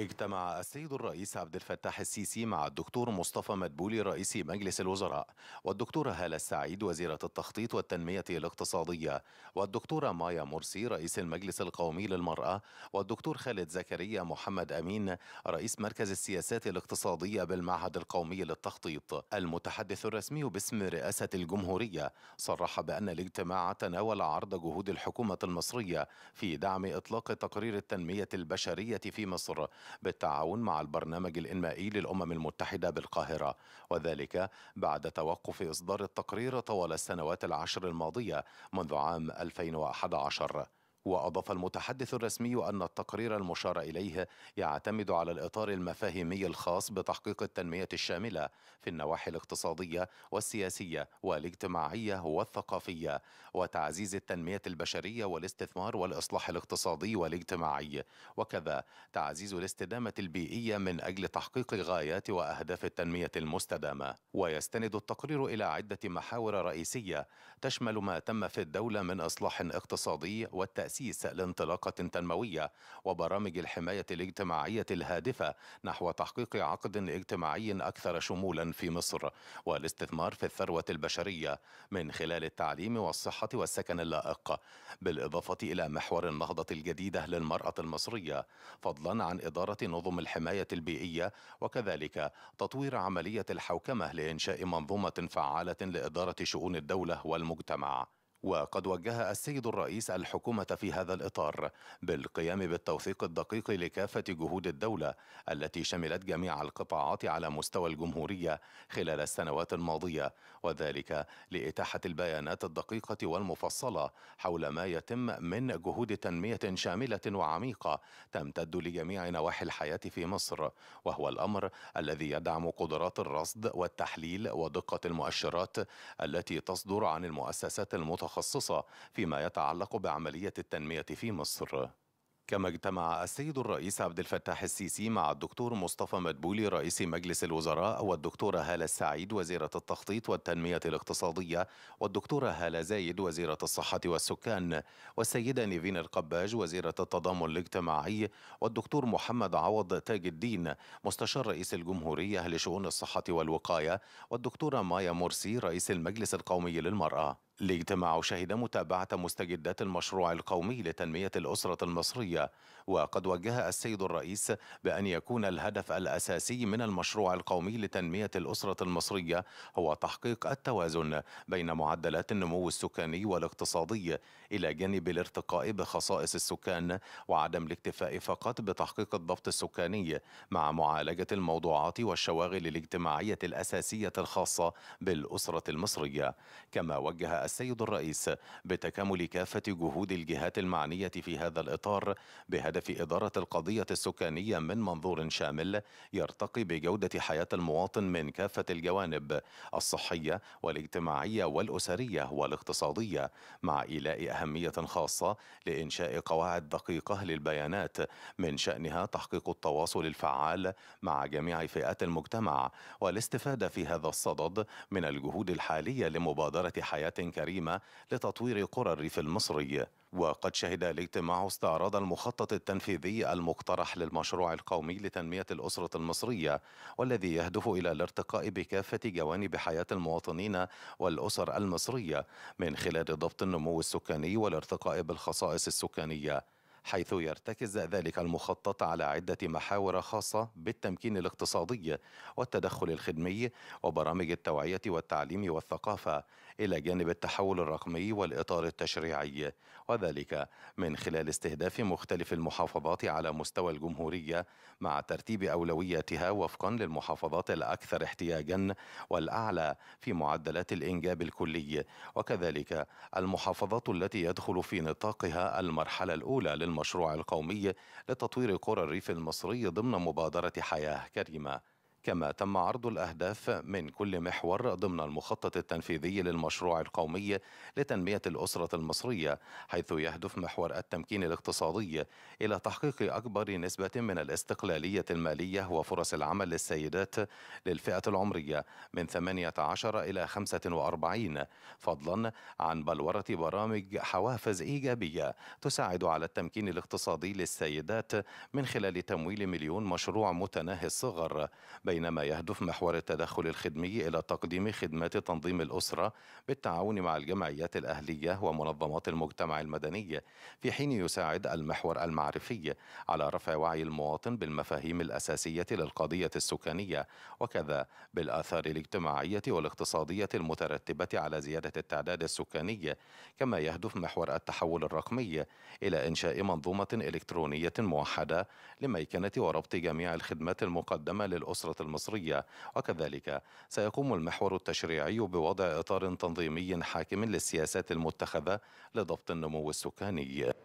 اجتمع السيد الرئيس عبد الفتاح السيسي مع الدكتور مصطفى مدبولي رئيس مجلس الوزراء والدكتورة هالة السعيد وزيرة التخطيط والتنمية الاقتصادية والدكتورة مايا مرسي رئيس المجلس القومي للمرأة والدكتور خالد زكريا محمد أمين رئيس مركز السياسات الاقتصادية بالمعهد القومي للتخطيط المتحدث الرسمي باسم رئاسة الجمهورية صرح بأن الاجتماع تناول عرض جهود الحكومة المصرية في دعم إطلاق تقرير التنمية البشرية في مصر بالتعاون مع البرنامج الإنمائي للأمم المتحدة بالقاهرة وذلك بعد توقف إصدار التقرير طوال السنوات العشر الماضية منذ عام 2011 واضاف المتحدث الرسمي ان التقرير المشار اليه يعتمد على الاطار المفاهيمي الخاص بتحقيق التنميه الشامله في النواحي الاقتصاديه والسياسيه والاجتماعيه والثقافيه وتعزيز التنميه البشريه والاستثمار والاصلاح الاقتصادي والاجتماعي وكذا تعزيز الاستدامه البيئيه من اجل تحقيق غايات واهداف التنميه المستدامه ويستند التقرير الى عده محاور رئيسيه تشمل ما تم في الدوله من اصلاح اقتصادي والتأسيس التأسيس لانطلاقة تنموية وبرامج الحماية الاجتماعية الهادفة نحو تحقيق عقد اجتماعي أكثر شمولا في مصر والاستثمار في الثروة البشرية من خلال التعليم والصحة والسكن اللائق بالإضافة إلى محور النهضة الجديدة للمرأة المصرية فضلا عن إدارة نظم الحماية البيئية وكذلك تطوير عملية الحوكمة لإنشاء منظومة فعالة لإدارة شؤون الدولة والمجتمع وقد وجه السيد الرئيس الحكومة في هذا الإطار بالقيام بالتوثيق الدقيق لكافة جهود الدولة التي شملت جميع القطاعات على مستوى الجمهورية خلال السنوات الماضية وذلك لإتاحة البيانات الدقيقة والمفصلة حول ما يتم من جهود تنمية شاملة وعميقة تمتد لجميع نواحي الحياة في مصر وهو الأمر الذي يدعم قدرات الرصد والتحليل ودقة المؤشرات التي تصدر عن المؤسسات المتخصصة متخصصة فيما يتعلق بعملية التنمية في مصر كما اجتمع السيد الرئيس عبد الفتاح السيسي مع الدكتور مصطفى مدبولي رئيس مجلس الوزراء والدكتورة هالة السعيد وزيرة التخطيط والتنمية الاقتصادية والدكتورة هالة زايد وزيرة الصحة والسكان والسيدة نيفين القباج وزيرة التضامن الاجتماعي والدكتور محمد عوض تاج الدين مستشار رئيس الجمهورية لشؤون الصحة والوقاية والدكتورة مايا مرسي رئيس المجلس القومي للمرأة الاجتماع شهد متابعة مستجدات المشروع القومي لتنمية الأسرة المصرية وقد وجه السيد الرئيس بأن يكون الهدف الأساسي من المشروع القومي لتنمية الأسرة المصرية هو تحقيق التوازن بين معدلات النمو السكاني والاقتصادي إلى جانب الارتقاء بخصائص السكان وعدم الاكتفاء فقط بتحقيق الضبط السكاني مع معالجة الموضوعات والشواغل الاجتماعية الأساسية الخاصة بالأسرة المصرية كما وجه السيد الرئيس بتكامل كافة جهود الجهات المعنية في هذا الإطار بهدف إدارة القضية السكانية من منظور شامل يرتقي بجودة حياة المواطن من كافة الجوانب الصحية والاجتماعية والأسرية والاقتصادية مع إيلاء أهمية خاصة لإنشاء قواعد دقيقة للبيانات من شأنها تحقيق التواصل الفعال مع جميع فئات المجتمع والاستفادة في هذا الصدد من الجهود الحالية لمبادرة حياة كريمة لتطوير قرى الريف المصري وقد شهد الاجتماع استعراض المخطط التنفيذي المقترح للمشروع القومي لتنمية الأسرة المصرية والذي يهدف إلى الارتقاء بكافة جوانب حياة المواطنين والأسر المصرية من خلال ضبط النمو السكاني والارتقاء بالخصائص السكانية حيث يرتكز ذلك المخطط على عدة محاور خاصة بالتمكين الاقتصادي والتدخل الخدمي وبرامج التوعية والتعليم والثقافة إلى جانب التحول الرقمي والإطار التشريعي وذلك من خلال استهداف مختلف المحافظات على مستوى الجمهورية مع ترتيب أولوياتها وفقا للمحافظات الأكثر احتياجا والأعلى في معدلات الإنجاب الكلي وكذلك المحافظات التي يدخل في نطاقها المرحلة الأولى المشروع القومي لتطوير قرى الريف المصري ضمن مبادرة حياة كريمة كما تم عرض الأهداف من كل محور ضمن المخطط التنفيذي للمشروع القومي لتنمية الأسرة المصرية حيث يهدف محور التمكين الاقتصادي إلى تحقيق أكبر نسبة من الاستقلالية المالية وفرص العمل للسيدات للفئة العمرية من 18 إلى 45 فضلا عن بلورة برامج حوافز إيجابية تساعد على التمكين الاقتصادي للسيدات من خلال تمويل مليون مشروع متناهي الصغر بينما يهدف محور التدخل الخدمي إلى تقديم خدمات تنظيم الأسرة بالتعاون مع الجمعيات الأهلية ومنظمات المجتمع المدني في حين يساعد المحور المعرفي على رفع وعي المواطن بالمفاهيم الأساسية للقضية السكانية وكذا بالآثار الاجتماعية والاقتصادية المترتبة على زيادة التعداد السكاني كما يهدف محور التحول الرقمي إلى إنشاء منظومة إلكترونية موحدة لميكنة وربط جميع الخدمات المقدمة للأسرة المصرية وكذلك سيقوم المحور التشريعي بوضع إطار تنظيمي حاكم للسياسات المتخذة لضبط النمو السكاني